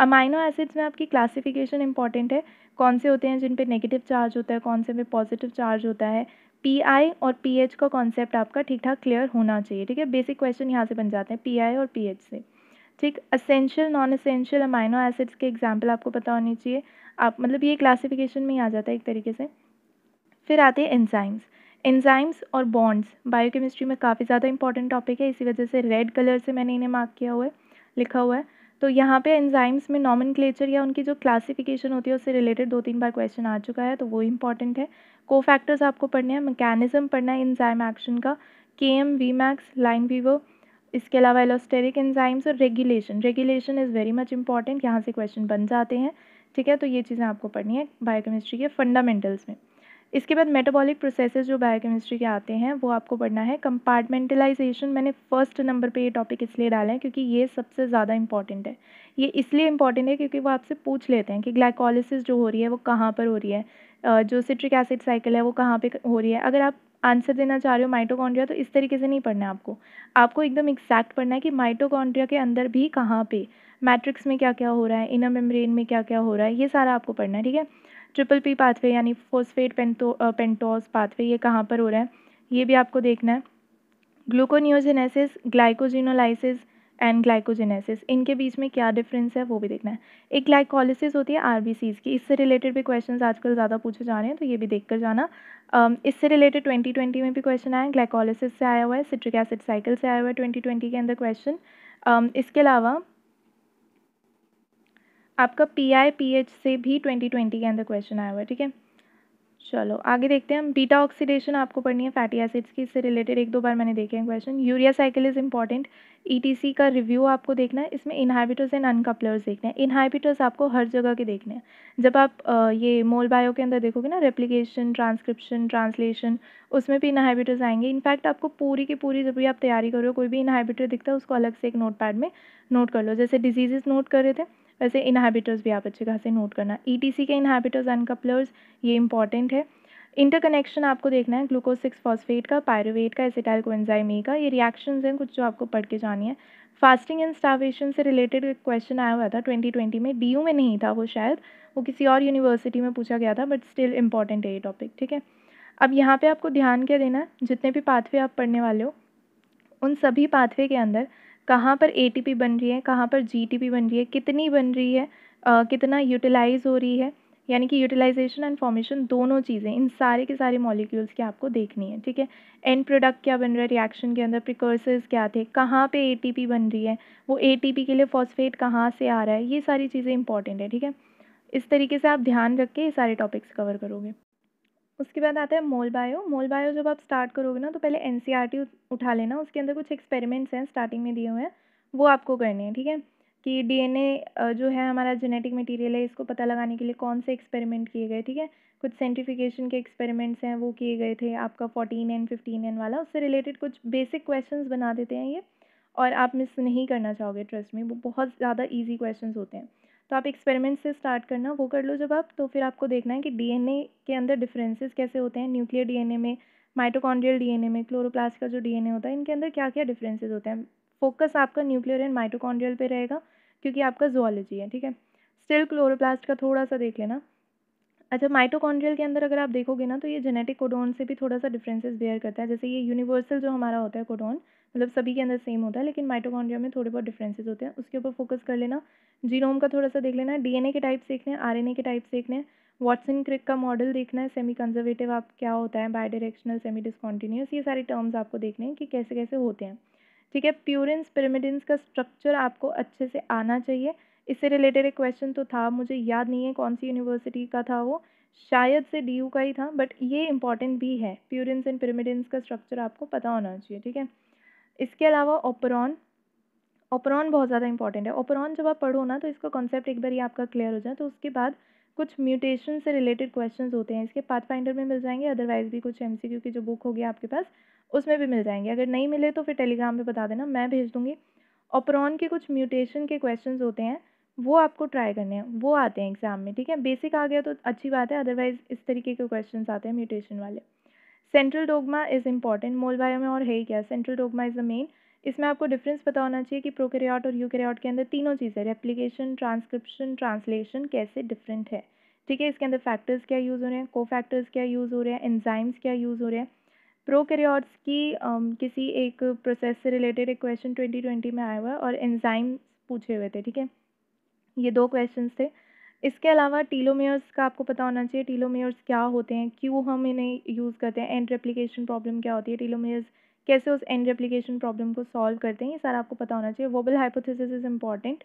अमाइनो एसिड्स में आपकी क्लासिफिकेशन इंपॉर्टेंट है कौन से होते हैं जिन पर नेगेटिव चार्ज होता है कौन से पे पॉजिटिव चार्ज होता है पी आई और पी एच का कॉन्सेप्ट आपका ठीक ठाक क्लियर होना चाहिए ठीक है बेसिक क्वेश्चन यहाँ से बन जाते हैं पी आई और पी एच से ठीक essential non essential amino acids के एग्जाम्पल आपको पता होनी चाहिए आप मतलब ये क्लासिफिकेशन में ही आ जाता है एक तरीके से फिर आते हैं एंजाइम्स एंजाइम्स और बॉन्ड्स बायोकेमिस्ट्री में काफ़ी ज़्यादा इंपॉर्टेंट टॉपिक है इसी वजह से रेड कलर से मैंने इन्हें मार्क किया हुआ है लिखा हुआ है तो यहाँ पे एंजाइम्स में नॉमन या उनकी जो क्लासिफिकेशन होती है उससे रिलेटेड दो तीन बार क्वेश्चन आ चुका है तो वो इंपॉर्टेंट है को फैक्टर्स आपको पढ़ने हैं मैकेनिज्म पढ़ना है एंजाइम एक्शन का K M V max Lineweaver इसके अलावा एलोस्टेरिक एंजाइम्स और regulation regulation is very much important यहाँ से क्वेश्चन बन जाते हैं ठीक है तो ये चीज़ें आपको पढ़नी है बायोकेमिस्ट्री के फंडामेंटल्स में इसके बाद मेटाबॉलिक प्रोसेसेस जो बायोकेमिस्ट्री के आते हैं वो आपको पढ़ना है कंपार्टमेंटलाइजेशन मैंने फर्स्ट नंबर पे ये टॉपिक इसलिए डाला है क्योंकि ये सबसे ज़्यादा इंपॉर्टेंट है ये इसलिए इंपॉर्टेंट है क्योंकि वो आपसे पूछ लेते हैं कि ग्लाइकोलिसिस जो हो रही है वो कहाँ पर हो रही है जो सिट्रिक एसिड साइकिल है वो कहाँ पर हो रही है अगर आप आंसर देना चाह रहे हो माइटोकॉन्ड्रिया तो इस तरीके से नहीं पढ़ना है आपको आपको एकदम एक्जैक्ट पढ़ना है कि माइटोकॉन्ड्रिया के अंदर भी कहाँ पे मैट्रिक्स में क्या क्या हो रहा है इनर मेम्ब्रेन में क्या क्या हो रहा है ये सारा आपको पढ़ना है ठीक है ट्रिपल पी पाथवे यानी फोस्फेट पेंटो पेंटोस पाथवे ये कहाँ पर हो रहा है ये भी आपको देखना है ग्लूकोनियोजेनेसिस ग्लाइकोजिनोलाइसिस एंड ग्लाइकोजेनेसिस इनके बीच में क्या डिफरेंस है वो भी देखना है एक ग्लाइकोलिसिस होती है आर की इससे रिलेटेड भी क्वेश्चन आजकल ज़्यादा पूछे जा रहे हैं तो ये भी देख कर जाना um, इससे रिलेटेड ट्वेंटी ट्वेंटी में भी क्वेश्चन आए ग्लाइकोलिसिस से आया हुआ है सिट्रिक एसिड साइकिल से आया हुआ है ट्वेंटी ट्वेंटी के अंदर क्वेश्चन um, इसके अलावा आपका पी आई पी एच से भी ट्वेंटी ट्वेंटी के अंदर क्वेश्चन आया हुआ है ठीक है चलो आगे देखते हैं हम बीटा ऑक्सीडेशन आपको पढ़नी है फैटी एसिड्स की इससे रिलेटेड एक दो बार मैंने देखे हैं question urea cycle is important ETC का रिव्यू आपको देखना है इसमें इनहाइबिटर्स एंड अनकपलर्स देखने हैं इनहाइबिटर्स आपको हर जगह के देखने हैं जब आप ये मोल बायो के अंदर देखोगे ना रेप्लीकेशन ट्रांसक्रिप्शन ट्रांसलेशन उसमें भी इनहाइबिटर्स आएंगे इनफैक्ट आपको पूरी की पूरी जब भी आप तैयारी करो कोई भी इनहाइबिटर दिखता है उसको अलग से एक नोट पैड में नोट कर लो जैसे डिजीजेज़ नोट कर रहे थे वैसे इनहैबिटर्स भी आप अच्छे खासे नोट करना ई e के इनहैबिटर्स एंड कपलर्स ये इंपॉर्टेंट है इंटरकनेक्शन आपको देखना है ग्लूकोज सिक्स फॉस्फेट का पायरोवेट का एसिटाइल कोएंजाइम ए का ये रिएक्शंस हैं कुछ जो आपको पढ़ के जानी है फास्टिंग एंड स्टावेशन से रिलेटेड एक क्वेश्चन आया हुआ था 2020 में डी में नहीं था वो शायद वो किसी और यूनिवर्सिटी में पूछा गया था बट स्टिल इम्पॉर्टेंट है ये टॉपिक ठीक है अब यहाँ पर आपको ध्यान क्या देना है जितने भी पाथवे आप पढ़ने वाले हो उन सभी पाथवे के अंदर कहाँ पर ए बन रही है कहाँ पर जी बन रही है कितनी बन रही है कितना यूटिलाइज़ हो रही है यानी कि यूटिलाइजेशन एंड फॉर्मेशन दोनों चीज़ें इन सारे के सारे मॉलिक्यूल्स की आपको देखनी है ठीक है एंड प्रोडक्ट क्या बन रहा है रिएक्शन के अंदर प्रिकर्सर्स क्या थे कहाँ पे एटीपी बन रही है वो एटीपी के लिए फॉस्फेट कहाँ से आ रहा है ये सारी चीज़ें इंपॉर्टेंट है ठीक है इस तरीके से आप ध्यान रख के ये सारे टॉपिक्स कवर करोगे उसके बाद आता है मोल बायो मोल बायो जब आप स्टार्ट करोगे ना तो पहले एन e उठा लेना उसके अंदर कुछ एक्सपेरिमेंट्स हैं स्टार्टिंग में दिए हुए हैं वो आपको करने हैं ठीक है कि डीएनए जो है हमारा जेनेटिक मटेरियल है इसको पता लगाने के लिए कौन से एक्सपेरिमेंट किए गए ठीक है कुछ सेंटिफिकेशन के एक्सपेरिमेंट्स हैं वो किए गए थे आपका फोर्टीन एन फिफ्टीन एन वाला उससे रिलेटेड कुछ बेसिक क्वेश्चन बना देते हैं ये और आप मिस नहीं करना चाहोगे ट्रस्ट में वो बहुत ज़्यादा ईजी क्वेश्चन होते हैं तो आप एक्सपेरिमेंट से स्टार्ट करना वो कर लो जब आप तो फिर आपको देखना है कि डीएनए के अंदर डिफरेंसेस कैसे होते हैं न्यूक्लियर डीएनए में माइटोकॉन्ड्रियल डीएनए में क्लोरोप्लास्ट का जो डीएनए होता है इनके अंदर क्या क्या डिफरेंसेज होते हैं फोकस आपका न्यूक्लियर एंड माइटोकॉन्ड्रियल पर रहेगा क्योंकि आपका जोलॉजी है ठीक है स्टिल क्लोरोप्लास्ट का थोड़ा सा देख लेना अच्छा माइटोकॉन्ड्रियल के अंदर अगर आप देखोगे ना तो ये जेनेटिक कोडोन से भी थोड़ा सा डिफरेंसेस बेयर करता है जैसे ये यूनिवर्सल जो हमारा होता है कोडोन मतलब सभी के अंदर सेम होता है लेकिन माइटोकॉन्ड्रिया में थोड़े बहुत डिफ्रेंसेज होते हैं उसके ऊपर फोकस कर लेना जीनोम का थोड़ा सा देख लेना है डीएनए के टाइप देखने हैं आरएनए के टाइप देखने हैं वॉटसन क्रिक का मॉडल देखना है सेमी कंजर्वेटिव आप क्या होता है बाई डायरेक्शनल सेमी डिसकॉन्टीन्यूस ये सारे टर्म्स आपको देखने हैं कि कैसे कैसे होते हैं ठीक है प्यूरेंस पिरामिडेंस का स्ट्रक्चर आपको अच्छे से आना चाहिए इससे रिलेटेड एक क्वेश्चन तो था मुझे याद नहीं है कौन सी यूनिवर्सिटी का था वो शायद से डी का ही था बट ये इंपॉर्टेंट भी है प्यूरेंस एंड पिरामिडेंस का स्ट्रक्चर आपको पता होना चाहिए ठीक है इसके अलावा ओपरॉन ओपरॉन बहुत ज़्यादा इंपॉर्टेंट है ओपरॉन जब आप पढ़ो ना तो इसका कॉन्सेप्ट एक बार ये आपका क्लियर हो जाए तो उसके बाद कुछ म्यूटेशन से रिलेटेड क्वेश्चन होते हैं इसके पाथ फाइंडर में मिल जाएंगे अदरवाइज भी कुछ एम की जो बुक होगी आपके पास उसमें भी मिल जाएंगे अगर नहीं मिले तो फिर टेलीग्राम पर बता देना मैं भेज दूँगी ओपरॉन के कुछ म्यूटेशन के क्वेश्चन होते हैं वो आपको ट्राई करने हैं वो आते हैं एग्ज़ाम में ठीक है बेसिक आ गया तो अच्छी बात है अदरवाइज़ इस तरीके के क्वेश्चन आते हैं म्यूटेशन वाले central dogma is important mol bio में और है ही क्या central dogma is the main इसमें आपको डिफरेंस पता होना चाहिए कि प्रोकेरियाट और यूकेरियाट के अंदर तीनों चीज़ें रेप्लीकेशन ट्रांसक्रिप्शन ट्रांसलेशन कैसे डिफरेंट है ठीक है इसके अंदर फैक्टर्स क्या यूज़ हो रहे हैं को फैक्टर्स क्या यूज़ हो रहे हैं एंजाइम्स क्या यूज़ हो रहे हैं प्रोकैरियोट्स की um, किसी एक प्रोसेस से रिलेटेड एक क्वेश्चन ट्वेंटी ट्वेंटी में आया हुआ है और एंजाइम्स पूछे हुए थे ठीक है ये दो क्वेश्चन थे इसके अलावा टीलोमेयर्स का आपको पता होना चाहिए टीलोमेयर्स क्या होते हैं क्यों हम इन्हें यूज़ करते हैं एंड रेप्लीकेशन प्रॉब्लम क्या होती है टीलोमेयर्स कैसे उस एंड रेप्लीकेशन प्रॉब्लम को सॉल्व करते हैं ये सारा आपको पता होना चाहिए wobble hypothesis is important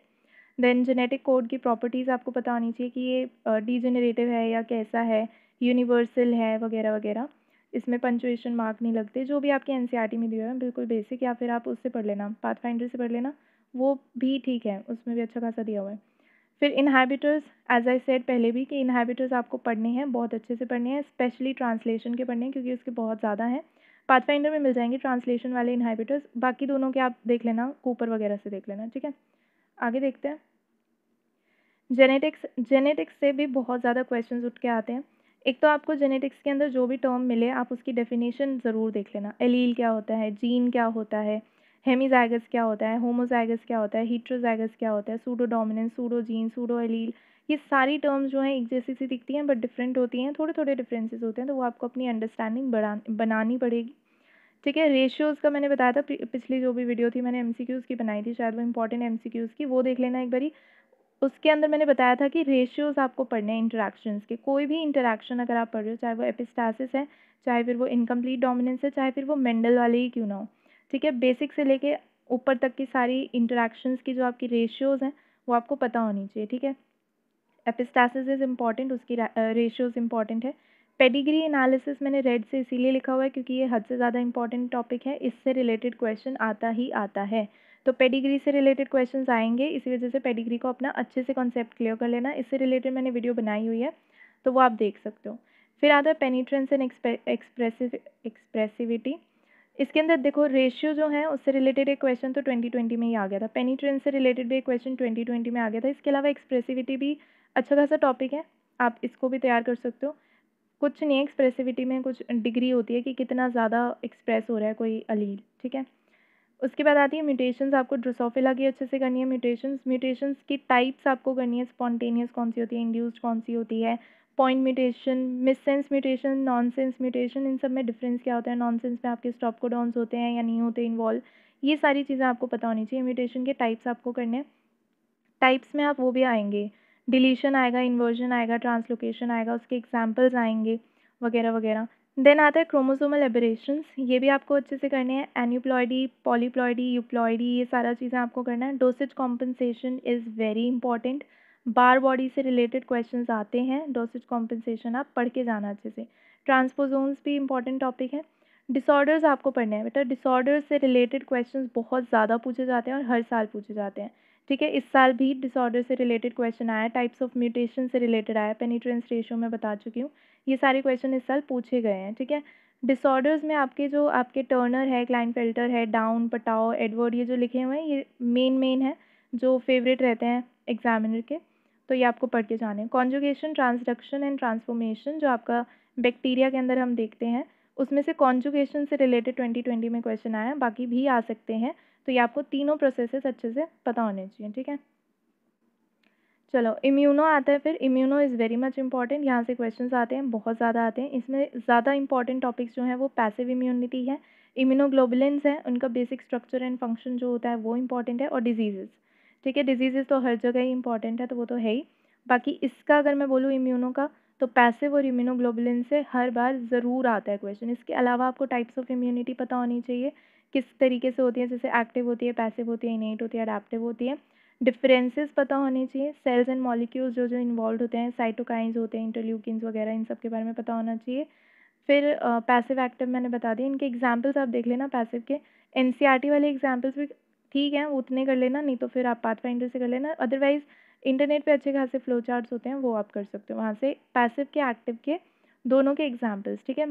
then genetic code की प्रॉपर्टीज़ आपको पता होनी चाहिए कि ये डीजेनरेटिव है या कैसा है यूनिवर्सल है वगैरह वगैरह इसमें पंचुएशन मार्क नहीं लगते जो भी आपके एन e में दिए हैं बिल्कुल बेसिक या फिर आप उससे पढ़ लेना पाथ फाइंडर से पढ़ लेना वो भी ठीक है उसमें भी अच्छा खासा दिया हुआ है फिर इनहैबिटर्स एज आई सेड पहले भी कि इन्हीबिटर्स आपको पढ़ने हैं बहुत अच्छे से पढ़ने हैं स्पेशली ट्रांसलेशन के पढ़ने हैं क्योंकि उसके बहुत ज़्यादा हैं पाथफाइंडर में मिल जाएंगे ट्रांसलेशन वाले इनहैबिटर्स बाकी दोनों के आप देख लेना कूपर वगैरह से देख लेना ठीक है आगे देखते हैं जेनेटिक्स जेनेटिक्स से भी बहुत ज़्यादा क्वेश्चन उठ के आते हैं एक तो आपको जेनेटिक्स के अंदर जो भी टर्म मिले आप उसकी डेफिनेशन ज़रूर देख लेना एलील क्या होता है जीन क्या होता है हेमीजाइगस क्या होता है होमोजाइगस क्या होता है हीट्रोजाइगस क्या होता है pseudo dominance pseudo gene pseudo allele ये सारी टर्म्स जो हैं एक जैसी सी दिखती हैं बट डिफरेंट होती हैं थोड़े थोड़े डिफरेंसेस होते हैं तो वो आपको अपनी अंडरस्टैंडिंग बढ़ा बनानी पड़ेगी ठीक है रेशियोज़ का मैंने बताया था पिछली जो भी वीडियो थी मैंने एम की बनाई थी शायद वो इंपॉर्टेंट एम की वो देख लेना एक बारी उसके अंदर मैंने बताया था कि रेशियोज़ आपको पढ़ने हैं इंटरेक्शंस के कोई भी इंटरेक्शन अगर आप पढ़ रहे हो चाहे वो एपिस्टासिस है चाहे फिर वो इनकम्प्लीट डोमिनेंस है चाहे फिर वो मेंडल वाले ही क्यों ना हो ठीक है बेसिक से लेके ऊपर तक की सारी इंटरेक्शंस की जो आपकी रेशियोज़ हैं वो आपको पता होनी चाहिए ठीक है एपिस्टासिस इज़ इम्पॉर्टेंट उसकी रेशियोज़ इम्पॉर्टेंट है पेडिग्री एनालिसिस मैंने रेड से इसीलिए लिखा हुआ है क्योंकि ये हद से ज़्यादा इंपॉर्टेंट टॉपिक है इससे रिलेटेड क्वेश्चन आता ही आता है तो पेडिग्री से रिलेटेड क्वेश्चन आएंगे इसी वजह से पेडिग्री को अपना अच्छे से कॉन्सेप्ट क्लियर कर लेना इससे रिलेटेड मैंने वीडियो बनाई हुई है तो वो आप देख सकते हो फिर आता है पेनीट्रेंस एंड एक्सप्रेसिव एक्सप्रेसिविटी इसके अंदर देखो रेशियो जो है उससे रिलेटेड एक क्वेश्चन तो ट्वेंटी ट्वेंटी में ही आ गया था पेनी ट्रेन से रिलेटेड भी एक क्वेश्चन ट्वेंटी ट्वेंटी में आ गया था इसके अलावा एक्सप्रेसिविटी भी अच्छा खासा टॉपिक है आप इसको भी तैयार कर सकते हो कुछ नहीं एक्सप्रेसिविटी में कुछ डिग्री होती है कि कितना ज़्यादा एक्सप्रेस हो रहा है कोई अलील ठीक है उसके बाद आती है म्यूटेशंस आपको ड्रोसोफिला की अच्छे से करनी है म्यूटेशंस म्यूटेशंस की टाइप्स आपको करनी है स्पॉन्टेनियस कौन सी होती है इंड्यूस्ड कौन सी होती है point mutation missense mutation nonsense mutation इन सब में डिफरेंस क्या होता है नॉनसेंस में आपके स्टॉप कोडॉन्स होते हैं या नहीं होते इन्वॉल्व ये सारी चीज़ें आपको पता होनी चाहिए म्यूटेशन के टाइप्स आपको करने हैं टाइप्स में आप वो भी आएंगे डिलीशन आएगा इन्वर्जन आएगा ट्रांसलोकेशन आएगा उसके एग्जाम्पल्स आएंगे वगैरह वगैरह देन आता है क्रोमोसोमल एबरेशंस ये भी आपको अच्छे से करने हैं एन्यूप्लॉयडी पॉलीप्लॉयडी यूप्लॉयडी ये सारा चीज़ें आपको करना है dosage compensation is very important Barr body से रिलेटेड क्वेश्चन आते हैं डोसेज कॉम्पनसेशन आप पढ़ के जाना अच्छे से ट्रांसपोजोन्स भी इंपॉर्टेंट टॉपिक है डिसऑर्डर्स आपको पढ़ने हैं बेटा डिसऑर्डर्स से रिलेटेड क्वेश्चंस बहुत ज़्यादा पूछे जाते हैं और हर साल पूछे जाते हैं ठीक है इस साल भी डिसऑर्डर से रिलेटेड क्वेश्चन आया टाइप्स ऑफ म्यूटेशन से रिलेटेड आया पेनीट्रेंस रेशियो में बता चुकी हूँ ये सारे क्वेश्चन इस साल पूछे गए हैं ठीक है डिसऑर्डर्स में आपके जो आपके टर्नर है क्लाइन फिल्टर है डाउन पटाओ एडवर्ड ये जो लिखे हुए हैं ये मेन मेन है जो फेवरेट रहते हैं एग्जामिनर के तो ये आपको पढ़ के जाने कॉन्जुगेशन ट्रांसडक्शन एंड ट्रांसफॉर्मेशन जो आपका बैक्टीरिया के अंदर हम देखते हैं उसमें से कॉन्जुगेशन से रिलेटेड ट्वेंटी ट्वेंटी में क्वेश्चन आया बाकी भी आ सकते हैं तो ये आपको तीनों प्रोसेसेस अच्छे से पता होने चाहिए ठीक है चलो इम्यूनो आता है फिर immuno is very much important यहाँ से क्वेश्चन आते हैं बहुत ज़्यादा आते हैं इसमें ज़्यादा इंपॉर्टेंट टॉपिक्स जो हैं वो पैसिव इम्यूनिटी है इम्यूनोग्लोबुलेंस है उनका बेसिक स्ट्रक्चर एंड फंक्शन जो होता है वो इंपॉर्टेंट है और डिजीजेज़ ठीक है डिजीजेज़ तो हर जगह ही इंपॉर्टेंट है तो वो तो है ही बाकी इसका अगर मैं बोलूँ इम्यूनो का तो पैसिव और इम्यूनोग्लोबुलिन से हर बार ज़रूर आता है क्वेश्चन इसके अलावा आपको टाइप्स ऑफ इम्यूनिटी पता होनी चाहिए किस तरीके से होती है जैसे एक्टिव होती है पैसिव होती है इनेट होती है अडाप्टिव होती है डिफरेंसेस पता होने चाहिए सेल्स एंड मॉलिक्यूल्स जो जो इन्वॉल्व होते हैं साइटोकाइंस होते हैं इंटरल्यूकिंस वगैरह इन सब के बारे में पता होना चाहिए फिर पैसिव एक्टिव मैंने बता दिया इनके एग्जाम्पल्स आप देख लेना पैसिव के एन e वाले एग्जाम्पल्स भी ठीक है उतने कर लेना नहीं तो फिर आप पाथ फाइंडर से कर लेना अदरवाइज़ इंटरनेट पे अच्छे खासे फ्लो चार्ट्स होते हैं वो आप कर सकते हो वहाँ से पैसिव के एक्टिव के दोनों के एग्जाम्पल्स ठीक है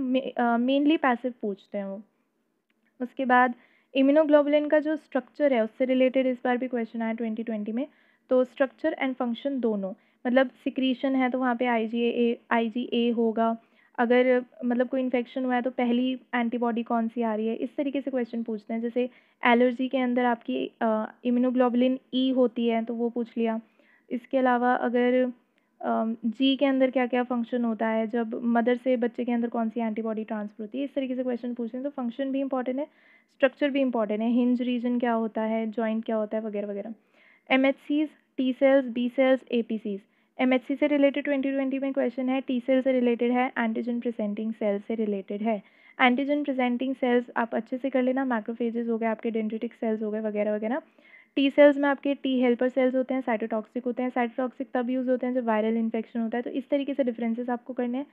मेनली पैसिव पूछते हैं वो उसके बाद इम्यूनोग्लोबुलिन का जो स्ट्रक्चर है उससे रिलेटेड इस बार भी क्वेश्चन आया ट्वेंटी ट्वेंटी में तो स्ट्रक्चर एंड फंक्शन दोनों मतलब सिक्रीशन है तो वहाँ पे आई जी ए आई जी ए होगा अगर मतलब कोई इन्फेक्शन हुआ है तो पहली एंटीबॉडी कौन सी आ रही है इस तरीके से क्वेश्चन पूछते हैं जैसे एलर्जी के अंदर आपकी इम्यूनोग्लोबुलिन ई e होती है तो वो पूछ लिया इसके अलावा अगर जी के अंदर क्या क्या फंक्शन होता है जब मदर से बच्चे के अंदर कौन सी एंटीबॉडी ट्रांसफर होती है इस तरीके से क्वेश्चन पूछते हैं तो फंक्शन भी इंपॉर्टेंट है स्ट्रक्चर भी इंपॉर्टेंट है हिंज रीजन क्या होता है जॉइंट क्या होता है वगैरह वगैरह M H Cs T cells B cells A P Cs C से रिलेटेड 2020 में क्वेश्चन है टी सेल से रिलेटेड है एंटीजन प्रेजेंटिंग सेल से रिलेटेड है एंटीजन प्रेजेंटिंग सेल्स आप अच्छे से कर लेना माइक्रोफेजेस हो गए आपके डेंड्रिटिक सेल्स हो गए वगैरह वगैरह टी सेल्स में आपके टी हेल्पर सेल्स होते हैं साइटोटॉक्सिक होते हैं साइटोटॉक्सिक तब यूज़ होते हैं जब वायरल इन्फेक्शन होता है तो इस तरीके से डिफरेंसेस आपको करने हैं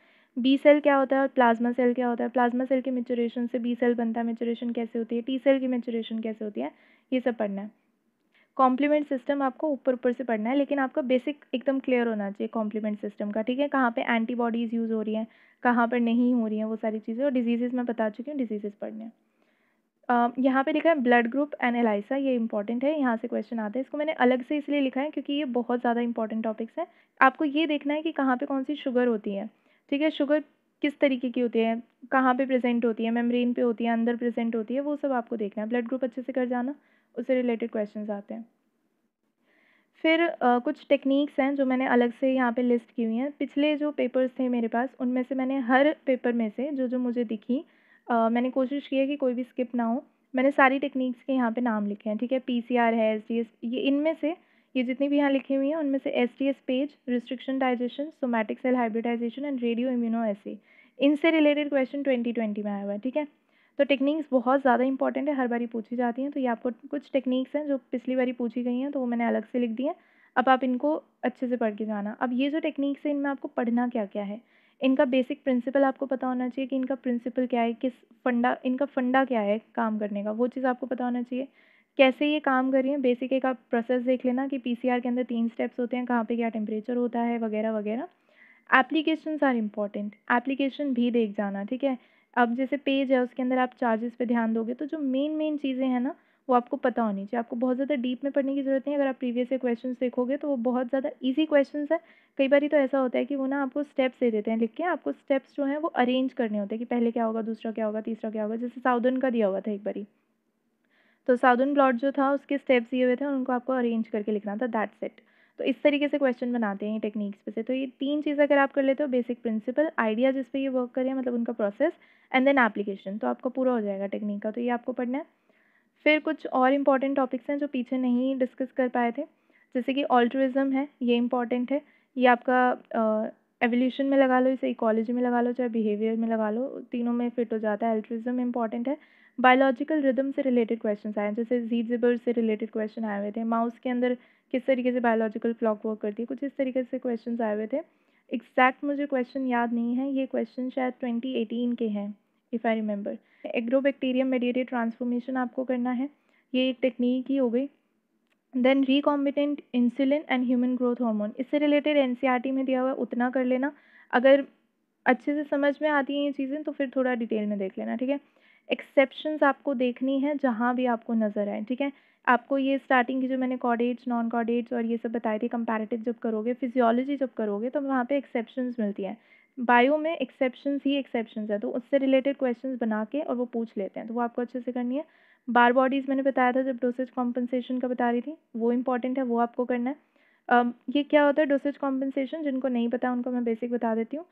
बी सेल क्या होता है और प्लाज्मा सेल क्या होता है प्लाज्मा सेल के मेचोरेशन से बी सेल बनता है मेचोरेशन कैसे होती है टी सेल की मेचोरेशन कैसे होती है ये सब पढ़ना है कॉम्प्लीमेंट सिस्टम आपको ऊपर ऊपर से पढ़ना है लेकिन आपका बेसिक एकदम क्लियर होना चाहिए कॉम्प्लीमेंट सिस्टम का ठीक है कहाँ पे एंटीबॉडीज़ यूज़ हो रही हैं कहाँ पर नहीं हो रही हैं वो सारी चीज़ें और डिजीज़ मैं बता चुकी हूँ डिजीज़ पढ़ने यहाँ पे लिखा है ब्लड ग्रुप एंड ये इंपॉर्टेंट है यहाँ से क्वेश्चन आते हैं इसको मैंने अलग से इसलिए लिखा है क्योंकि ये बहुत ज़्यादा इंपॉर्टेंट टॉपिक्स हैं आपको ये देखना है कि कहाँ पे कौन सी शुगर होती है ठीक है शुगर किस तरीके की होती है कहाँ पे प्रेजेंट होती है मेम्ब्रेन पे होती है अंदर प्रेजेंट होती है वो सब आपको देखना है ब्लड ग्रुप अच्छे से कर जाना उससे रिलेटेड क्वेश्चन आते हैं फिर आ, कुछ टेक्निक्स हैं जो मैंने अलग से यहाँ पे लिस्ट की हुई हैं पिछले जो पेपर्स थे मेरे पास उनमें से मैंने हर पेपर में से जो जो मुझे दिखी आ, मैंने कोशिश की है कि कोई भी स्किप ना हो मैंने सारी टेक्निक्स के यहाँ पे नाम लिखे हैं ठीक है पी सी आर है एस डी एस ये इनमें से ये जितनी भी यहाँ लिखी हुई हैं उनमें से S D S page restriction digestion somatic cell hybridization and radio immuno ऐसे इनसे रिलेटेड क्वेश्चन ट्वेंटी ट्वेंटी में आया हुआ है ठीक है तो टेक्निक्स बहुत ज़्यादा इंपॉर्टेंट है हर बारी पूछी जाती हैं तो ये आपको कुछ टेक्निक्स हैं जो पिछली बारी पूछी गई हैं तो वो मैंने अलग से लिख दी हैं अब आप इनको अच्छे से पढ़ के जाना अब ये जो टेक्निक्स है इनमें आपको पढ़ना क्या क्या है इनका बेसिक प्रिंसिपल आपको पता होना चाहिए कि इनका प्रिंसिपल क्या है किस फंडा इनका फंडा क्या है काम करने का वो चीज़ आपको पता होना चाहिए कैसे ये काम कर रही हैं बेसिक एक आप प्रोसेस देख लेना कि पीसीआर के अंदर तीन स्टेप्स होते हैं कहाँ पे क्या टेम्परेचर होता है वगैरह वगैरह एप्लीकेशंस आर इम्पॉर्टेंट एप्लीकेशन भी देख जाना ठीक है अब जैसे पेज है उसके अंदर आप चार्जेस पे ध्यान दोगे तो जो मेन मेन चीज़ें हैं ना वो आपको पता होनी चाहिए आपको बहुत ज़्यादा डीप में पढ़ने की ज़रूरत नहीं अगर आप प्रीवियस ईयर क्वेश्चन देखोगे तो वो बहुत ज़्यादा ईजी क्वेश्चन है कई बार तो ऐसा होता है कि वो ना आपको स्टेप्स दे देते हैं लिख के आपको स्टेप्स जो हैं वो अरेंज करने होते हैं कि पहले क्या होगा दूसरा क्या होगा तीसरा क्या होगा जैसे साउदन का दिया हुआ था एक बारी तो साउदन ब्लॉट जो था उसके स्टेप्स दिए हुए थे उनको आपको अरेंज करके लिखना था दैट सेट तो इस तरीके से क्वेश्चन बनाते हैं टेक्निक्स पे से तो ये तीन चीज़ अगर आप कर लेते हो बेसिक प्रिंसिपल आइडिया जिस पे ये वर्क करें मतलब उनका प्रोसेस एंड देन एप्लीकेशन तो आपका पूरा हो जाएगा टेक्निक का तो ये आपको पढ़ना है फिर कुछ और इम्पॉर्टेंट टॉपिक्स हैं जो पीछे नहीं डिस्कस कर पाए थे जैसे कि ऑल्ट्रिज़म है ये इम्पॉर्टेंट है ये आपका एवोल्यूशन में लगा लो इसे इकोलॉजी में लगा लो चाहे बिहेवियर में लगा लो तीनों में फिट हो जाता है अल्ट्रिज्म इम्पॉर्टेंट है बायोलॉजिकल रिदम से रिलेटेड क्वेश्चन आए हैं जैसे जीड जिबर से रिलेटेड क्वेश्चन आए हुए थे माउस के अंदर किस तरीके से बायोलॉजिकल क्लॉक वर्क करती है कुछ इस तरीके से क्वेश्चन आए हुए थे एग्जैक्ट मुझे क्वेश्चन याद नहीं है ये क्वेश्चन शायद ट्वेंटी एटीन के हैं if I remember agrobacterium mediated transformation आपको करना है ये एक टेक्निक ही हो गई then recombinant insulin and human growth hormone इससे रिलेटेड एन e में दिया हुआ उतना कर लेना अगर अच्छे से समझ में आती हैं ये चीज़ें तो फिर थोड़ा डिटेल में देख लेना ठीक है एक्सेप्शंस आपको देखनी है जहाँ भी आपको नज़र आए ठीक है आपको ये स्टार्टिंग की जो मैंने कॉडेट्स नॉन कॉडेट्स और ये सब बताए थे कंपैरेटिव जब करोगे फिजियोलॉजी जब करोगे तो वहाँ पे एक्सेप्शंस मिलती हैं बायो में एक्सेप्शंस ही एक्सेप्शंस है तो उससे रिलेटेड क्वेश्चंस बना के और वो पूछ लेते हैं तो वो आपको अच्छे से करनी है बार बॉडीज़ मैंने बताया था जब डोसेज कॉम्पनसेशन का बता रही थी वो इंपॉर्टेंट है वो आपको करना है um, ये क्या होता है डोसेज कॉम्पनसेशन जिनको नहीं पता उनको मैं बेसिक बता देती हूँ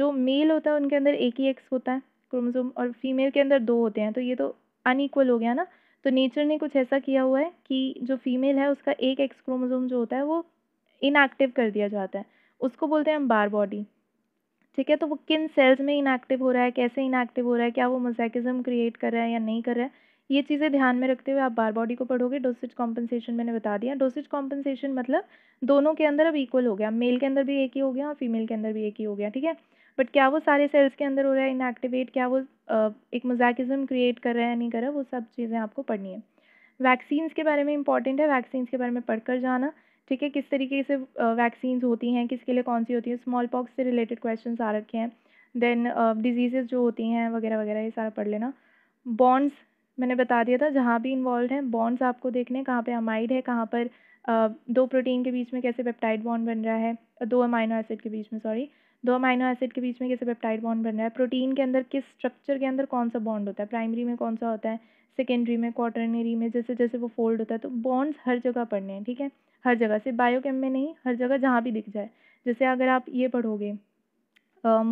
जो मेल होता है उनके अंदर एक ही एक्स होता है क्रोमोसोम और फीमेल के अंदर दो होते हैं तो ये तो अनईक्वल हो गया ना तो नेचर ने कुछ ऐसा किया हुआ है कि जो फीमेल है उसका एक एक्स क्रोमोसोम जो होता है वो इनएक्टिव कर दिया जाता है उसको बोलते हैं हम बार बॉडी ठीक है तो वो किन सेल्स में इनएक्टिव हो रहा है कैसे इनएक्टिव हो रहा है क्या वो मोजैकिज्म क्रिएट कर रहा है या नहीं कर रहा है ये चीज़ें ध्यान में रखते हुए आप बार बॉडी को पढ़ोगे डोसेज कॉम्पनसेशन मैंने बता दिया डोसेज कॉम्पनसेशन मतलब दोनों के अंदर अब इक्वल हो गया मेल के अंदर भी एक ही हो गया और फीमेल के अंदर भी एक ही हो गया ठीक है बट क्या वो सारे सेल्स के अंदर हो रहा है इनएक्टिवेट क्या वो एक मजाकिज्म क्रिएट कर रहा है या नहीं कर रहा वो सब चीज़ें आपको पढ़नी है वैक्सीन्स के बारे में इंपॉर्टेंट है वैक्सीन्स के बारे में पढ़कर जाना ठीक है किस तरीके से वैक्सीन्स होती हैं किसके लिए कौन सी होती है स्मॉल पॉक्स से रिलेटेड क्वेश्चन आ रखे हैं देन डिजीज़ जो होती हैं वगैरह वगैरह ये सारा पढ़ लेना बॉन्ड्स मैंने बता दिया था जहाँ भी इन्वॉल्व हैं बॉन्ड्स आपको देखने कहाँ पे अमाइड है कहाँ पर दो प्रोटीन के बीच में कैसे पेप्टाइड बॉन्ड बन रहा है दो अमाइनो एसिड के बीच में सॉरी दो अमाइनो एसिड के बीच में कैसे पेप्टाइड बॉन्ड बन रहा है प्रोटीन के अंदर किस स्ट्रक्चर के अंदर कौन सा बॉन्ड होता है प्राइमरी में कौन सा होता है सेकेंडरी में क्वार्टरनरी में जैसे जैसे वो फोल्ड होता है तो बॉन्ड्स हर जगह पढ़ने हैं ठीक है हर जगह से बायोकेम में नहीं हर जगह जहाँ भी दिख जाए जैसे अगर आप ये पढ़ोगे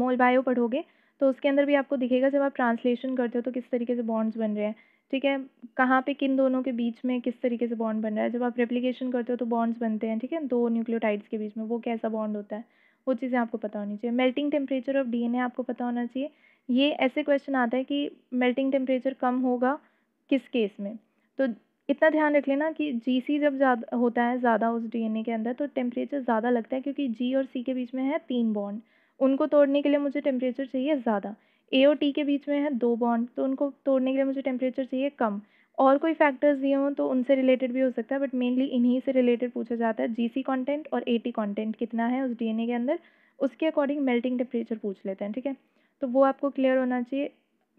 मोल बायो पढ़ोगे तो उसके अंदर भी आपको दिखेगा जब आप ट्रांसलेशन करते हो तो किस तरीके से बॉन्ड्स बन रहे हैं ठीक है कहाँ पे किन दोनों के बीच में किस तरीके से बॉन्ड बन रहा है जब आप रेप्लिकेशन करते हो तो बॉन्ड्स बनते हैं ठीक है दो न्यूक्लियोटाइड्स के बीच में वो कैसा बॉन्ड होता है वो चीज़ें आपको पता होनी चाहिए मेल्टिंग टेम्परेचर ऑफ डी आपको पता होना चाहिए ये ऐसे क्वेश्चन आता है कि मेल्टिंग टेम्परेचर कम होगा किस केस में तो इतना ध्यान रख लेना कि जी सी जब ज़्यादा होता है ज़्यादा उस डी के अंदर तो टेम्परेचर ज़्यादा लगता है क्योंकि जी और सी के बीच में है तीन बॉन्ड उनको तोड़ने के लिए मुझे टेम्परेचर चाहिए ज़्यादा ए और टी के बीच में है दो बॉन्ड तो उनको तोड़ने के लिए मुझे टेम्परेचर चाहिए कम और कोई फैक्टर्स दिए हों तो उनसे रिलेटेड भी हो सकता है बट मेनली इन्हीं से रिलेटेड पूछा जाता है जीसी कंटेंट और एटी कंटेंट कितना है उस डीएनए के अंदर उसके अकॉर्डिंग मेल्टिंग टेम्परेचर पूछ लेते हैं ठीक है तो वो आपको क्लियर होना चाहिए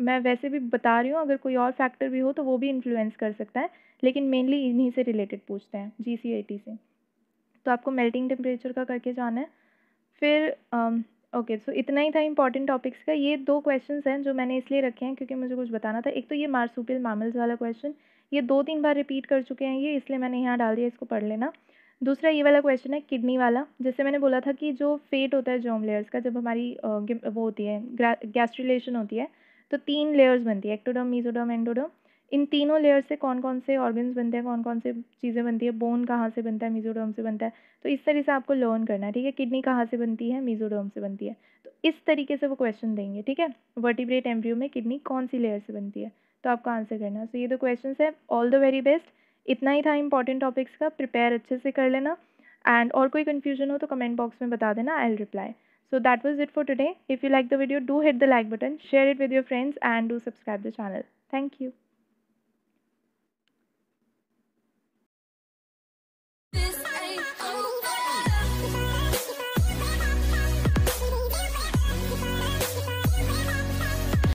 मैं वैसे भी बता रही हूँ अगर कोई और फैक्टर भी हो तो वो भी इन्फ्लुएंस कर सकता है लेकिन मेनली इन्हीं से रिलेटेड पूछते हैं जी सी से तो आपको मेल्टिंग टेम्परेचर का करके जाना है फिर ओके okay, सो so इतना ही था इंपॉर्टेंट टॉपिक्स का ये दो क्वेश्चन हैं जो मैंने इसलिए रखे हैं क्योंकि मुझे कुछ बताना था एक तो ये मार्सुपियल मामल्स वाला क्वेश्चन ये दो तीन बार रिपीट कर चुके हैं ये इसलिए मैंने यहाँ डाल दिया इसको पढ़ लेना दूसरा ये वाला क्वेश्चन है किडनी वाला जैसे मैंने बोला था कि जो फेट होता है जॉम लेयर्स का जब हमारी वो होती है गैस्ट्रिलेशन होती है तो तीन लेयर्स बनती है एक्टोडम मीजोडम एंडोडम इन तीनों लेयर से कौन कौन से ऑर्गन्स बनते हैं कौन कौन से चीज़ें बनती है बोन कहाँ से बनता है मीजोडोम से बनता है तो इस तरीके से आपको लर्न करना है ठीक है किडनी कहाँ से बनती है मीजोडोम से बनती है तो इस तरीके से वो क्वेश्चन देंगे ठीक है वर्टिब्रेट एम्ब्रियो में किडनी कौन सी लेयर से बनती है तो आपको आंसर करना है सो ये दो क्वेश्चन है ऑल द वेरी बेस्ट इतना ही था इंपॉर्टेंट टॉपिक्स का प्रिपेयर अच्छे से कर लेना एंड और कोई कन्फ्यूजन हो तो कमेंट बॉक्स में बता देना I'll reply so that was it for today if you like the video do hit the like button share it with your friends and do subscribe the channel thank you